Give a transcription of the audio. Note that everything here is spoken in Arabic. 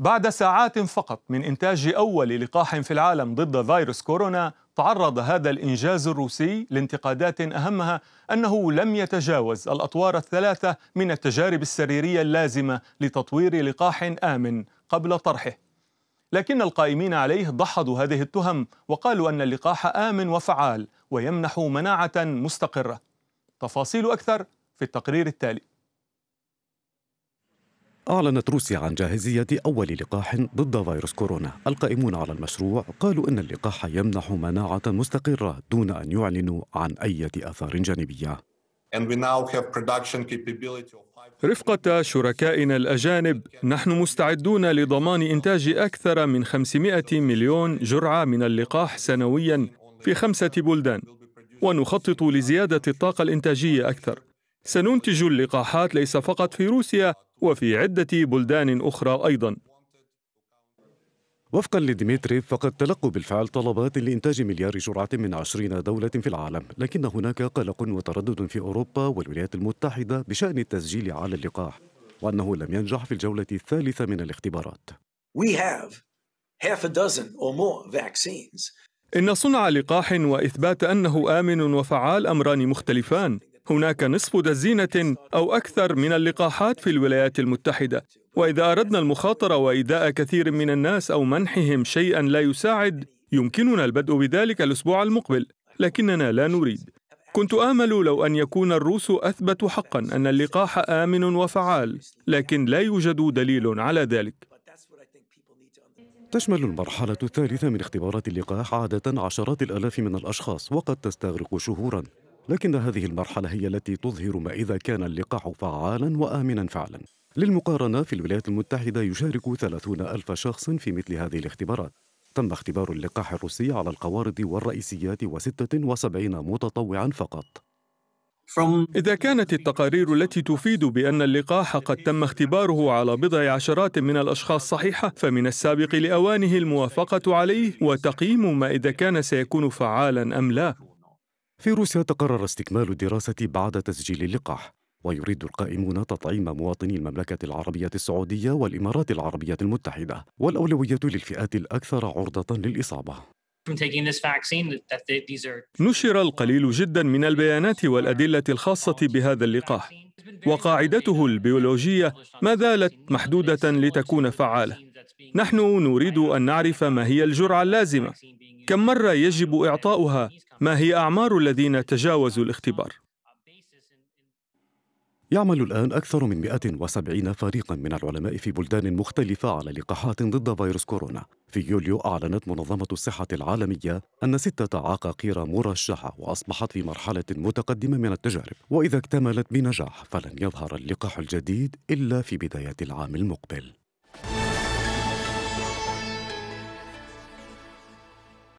بعد ساعات فقط من إنتاج أول لقاح في العالم ضد فيروس كورونا تعرض هذا الإنجاز الروسي لانتقادات أهمها أنه لم يتجاوز الأطوار الثلاثة من التجارب السريرية اللازمة لتطوير لقاح آمن قبل طرحه لكن القائمين عليه ضحضوا هذه التهم وقالوا أن اللقاح آمن وفعال ويمنح مناعة مستقرة تفاصيل أكثر في التقرير التالي أعلنت روسيا عن جاهزية أول لقاح ضد فيروس كورونا القائمون على المشروع قالوا أن اللقاح يمنح مناعة مستقرة دون أن يعلنوا عن أي آثار جانبية رفقة شركائنا الأجانب نحن مستعدون لضمان إنتاج أكثر من 500 مليون جرعة من اللقاح سنويا في خمسة بلدان ونخطط لزيادة الطاقة الإنتاجية أكثر سننتج اللقاحات ليس فقط في روسيا وفي عدة بلدان أخرى أيضا وفقا لديمتري فقد تلقوا بالفعل طلبات لإنتاج مليار جرعة من عشرين دولة في العالم لكن هناك قلق وتردد في أوروبا والولايات المتحدة بشأن التسجيل على اللقاح وأنه لم ينجح في الجولة الثالثة من الاختبارات إن صنع لقاح وإثبات أنه آمن وفعال أمران مختلفان هناك نصف دزينة أو أكثر من اللقاحات في الولايات المتحدة وإذا أردنا المخاطرة وإيذاء كثير من الناس أو منحهم شيئا لا يساعد يمكننا البدء بذلك الأسبوع المقبل لكننا لا نريد كنت آمل لو أن يكون الروس أثبتوا حقا أن اللقاح آمن وفعال لكن لا يوجد دليل على ذلك تشمل المرحلة الثالثة من اختبارات اللقاح عادة عشرات الآلاف من الأشخاص وقد تستغرق شهوراً لكن هذه المرحلة هي التي تظهر ما إذا كان اللقاح فعالا وآمنا فعلا للمقارنة في الولايات المتحدة يشارك 30 ألف شخص في مثل هذه الاختبارات تم اختبار اللقاح الروسي على القوارض والرئيسيات و76 متطوعا فقط إذا كانت التقارير التي تفيد بأن اللقاح قد تم اختباره على بضع عشرات من الأشخاص صحيحة، فمن السابق لأوانه الموافقة عليه وتقييم ما إذا كان سيكون فعالاً أم لا، في روسيا تقرر استكمال الدراسة بعد تسجيل اللقاح ويريد القائمون تطعيم مواطني المملكة العربية السعودية والإمارات العربية المتحدة والأولوية للفئات الأكثر عرضة للإصابة نشر القليل جدا من البيانات والأدلة الخاصة بهذا اللقاح وقاعدته البيولوجية ما زالت محدودة لتكون فعالة نحن نريد أن نعرف ما هي الجرعة اللازمة كم مرة يجب إعطاؤها؟ ما هي أعمار الذين تجاوزوا الاختبار؟ يعمل الآن أكثر من 170 فريقا من العلماء في بلدان مختلفة على لقاحات ضد فيروس كورونا في يوليو أعلنت منظمة الصحة العالمية أن ستة عقاقير مرشحة وأصبحت في مرحلة متقدمة من التجارب وإذا اكتملت بنجاح فلن يظهر اللقاح الجديد إلا في بداية العام المقبل